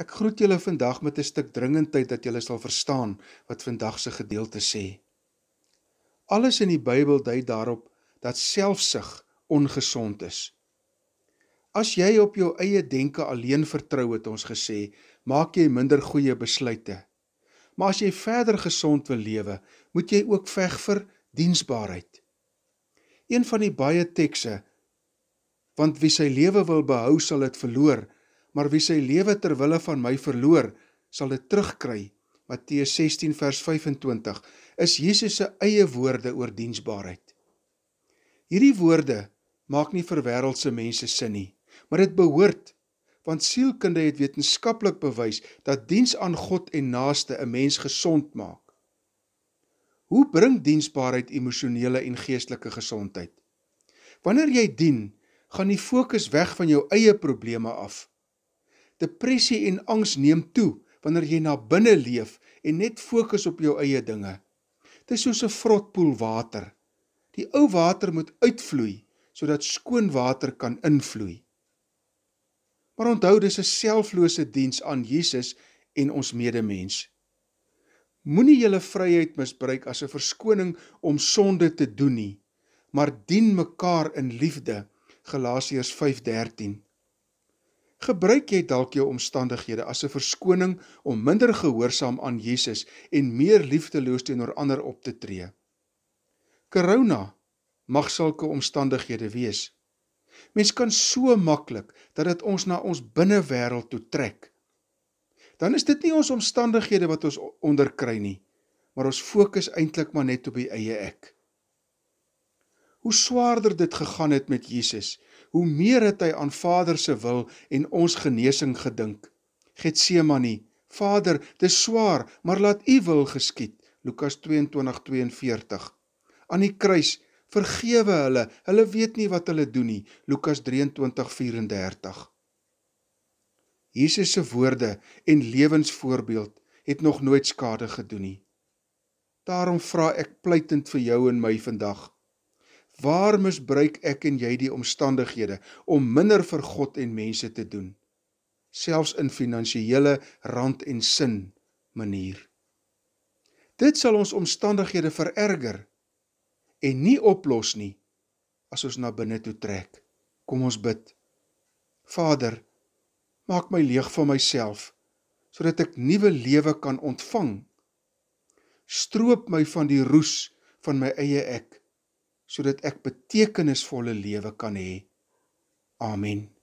Ek groet julle vandag met 'n stuk dringendheid dat julle sal verstaan wat vandag se gedeelte sê. Alles in die Bybel dui daarop dat selfsug ongesond is. As jy op jou eie denke alleen vertrou het ons gesê, maak jy minder goeie besluite. Maar as jy verder gesond wil lewe, moet jy ook veg vir diensbaarheid. Een van die baie tekse want wie sy lewe wil behou sal dit verloor maar wie sy lewe ter wille van my verloor, sal dit terugkry. Matteus 16 vers 25 is Jesus se eie woorde oor diensbaarheid. Hierdie woorde maak nie vir wêreldse mense sin nie, maar dit behoort want sielkunde het wetenskaplik bewys dat diens aan God en naaste 'n mens gesond maak. Hoe bring diensbaarheid emosionele en geestelike gesondheid? Wanneer jy dien, gaan die fokus weg van jou eie probleme af Depressie en angs neem toe wanneer jy na binne leef en net fokus op jou eie dinge. Dit is soos 'n vrotpoel water. Die ou water moet uitvloei sodat skoon water kan invloei. Maar onthou dis 'n selflose diens aan Jesus en ons medemens. Moenie julle vryheid misbruik as 'n verskoning om sonde te doen nie, maar dien mekaar in liefde. Galasiërs 5:13 gebruik jy dalk jou omstandighede as 'n verskoning om minder gehoorsaam aan Jesus en meer liefdeloos teenoor ander op te tree. Korona mag sulke omstandighede wees. Mens kan so maklik dat dit ons na ons binnewêreld toe trek. Dan is dit nie ons omstandighede wat ons onderkry nie, maar ons fokus eintlik maar net op die eie ek. Hoe swaarder dit gegaan het met Jesus, hoe meer het hy aan Vader se wil en ons genesing gedink. Getsemani, Vader, dis swaar, maar laat U wil geskied. Lukas 22:42. Aan die kruis, vergewe hulle, hulle weet nie wat hulle doen nie. Lukas 23:34. Jesus se woorde en lewensvoorbeeld het nog nooit skade gedoen nie. Daarom vra ek pleitend vir jou en my vandag. Waar misbruik ek en jy die omstandighede om minder vir God en mense te doen? Selfs in finansiële rand en sin manier. Dit sal ons omstandighede vererger en nie oplos nie as ons na binne toe trek. Kom ons bid. Vader, maak my leeg van myself sodat ek nuwe lewe kan ontvang. Stroop my van die roes van my eie ek sodat ek betekenisvolle lewe kan hê. Amen.